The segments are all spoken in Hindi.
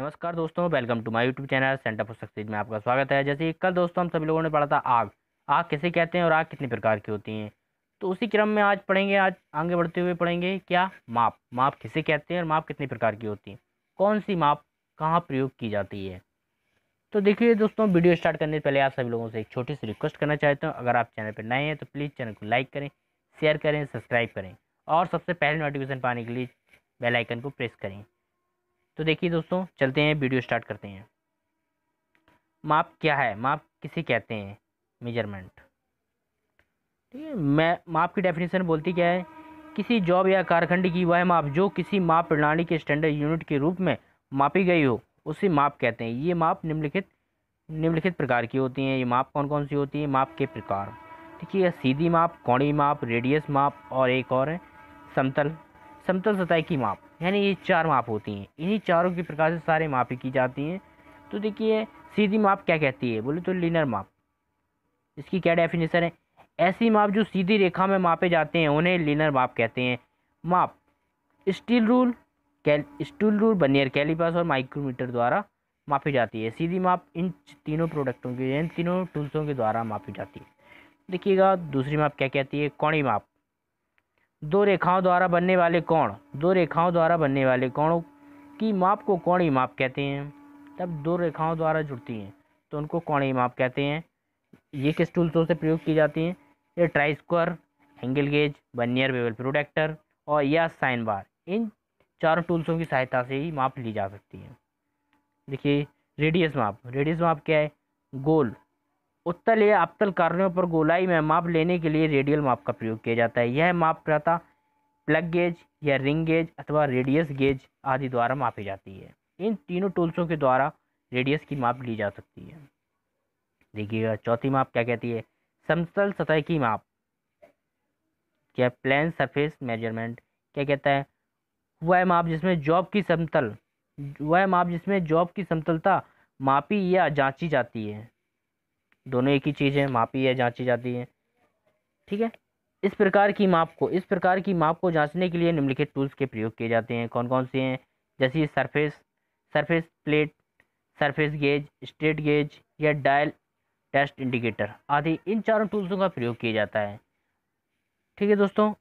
नमस्कार दोस्तों welcome to my YouTube channel centre for success में आपका स्वागत है जैसे कल दोस्तों हम सभी लोगों ने पढ़ा था आग आग किसे कहते हैं और आग कितने प्रकार की होती हैं तो उसी क्रम में आज पढ़ेंगे आज आगे बढ़ते हुए पढ़ेंगे क्या माप माप किसे कहते हैं और माप कितने प्रकार की होती हैं कौन सी माप कहाँ प्रयोग की जाती है तो देखिए दोस्तों वीडियो स्टार्ट करने से पहले आप सभी लोगों से एक छोटी सी रिक्वेस्ट करना चाहते हैं अगर आप चैनल पर नए हैं तो प्लीज़ चैनल को लाइक करें शेयर करें सब्सक्राइब करें और सबसे पहले नोटिफिकेशन पाने के लिए बेलाइकन को प्रेस करें तो देखिए दोस्तों चलते हैं वीडियो स्टार्ट करते हैं माप क्या है माप किसे कहते हैं मेजरमेंट ठीक है मैं माप की डेफिनेशन बोलती क्या है किसी जॉब या कारखंड की वह माप जो किसी माप प्रणाली के स्टैंडर्ड यूनिट के रूप में मापी गई हो उसे माप कहते हैं ये माप निम्नलिखित निम्नलिखित प्रकार की होती हैं ये माप कौन कौन सी होती है माप के प्रकार ठीक है सीधी माप कौड़ी माप रेडियस माप और एक और है समतल समतल सतह की माप यानी ये चार माप होती हैं इन्हीं चारों के प्रकार से सारे मापी की जाती हैं तो देखिए सीधी माप क्या कहती है बोले तो लिनर माप इसकी क्या डेफिनेशन है ऐसी माप जो सीधी रेखा में मापे जाते हैं उन्हें लिनर माप कहते हैं माप स्टील रूल कैल स्टील रूल बनियर कैलिपास और माइक्रोमीटर द्वारा मापी जाती है सीधी माप इन तीनों प्रोडक्टों के इन तीनों टूल्सों के द्वारा मापी जाती है देखिएगा दूसरी माप क्या कहती है कौड़ी माप दो रेखाओं द्वारा बनने वाले कोण दो रेखाओं द्वारा बनने वाले कोणों की माप को कोणीय माप कहते हैं तब दो रेखाओं द्वारा जुड़ती हैं तो उनको कोणीय माप कहते हैं ये किस टूल्सों से प्रयोग की जाती हैं ये try square angle gauge vernier bevel protractor और या साइन बार इन चारों टूल्सों की सहायता से ही माप ली जा सकती है देखिए रेडियस माप रेडियस माप क्या है गोल उत्तल या अबतल कारणों पर गोलाई में माप लेने के लिए रेडियल माप का प्रयोग किया जाता है यह माप प्रथा प्लग गेज या रिंग गेज अथवा रेडियस गेज आदि द्वारा मापी जाती है इन तीनों टूल्सों के द्वारा रेडियस की माप ली जा सकती है देखिएगा चौथी माप क्या कहती है समतल सतह की माप क्या प्लेन सरफेस मेजरमेंट क्या कहता है वह माप जिसमें जॉब की समतल वह माप जिसमें जॉब की समतलता मापी या जांची जाती है दोनों एक ही चीज़ है मापी है जाँची जाती है ठीक है इस प्रकार की माप को इस प्रकार की माप को जांचने के लिए निम्नलिखित टूल्स के प्रयोग किए जाते हैं कौन कौन से हैं जैसे surface surface plate surface gauge straight gauge या डायल टेस्ट इंडिकेटर आदि इन चारों टूल्सों का प्रयोग किया जाता है ठीक है दोस्तों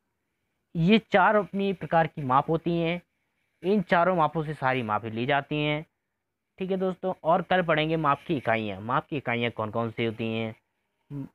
ये चार अपनी प्रकार की माप होती हैं इन चारों मापों से सारी मापें ली जाती हैं ठीक है दोस्तों और कल पढ़ेंगे माप की इकाइयाँ माप की इकाइयाँ कौन कौन सी होती हैं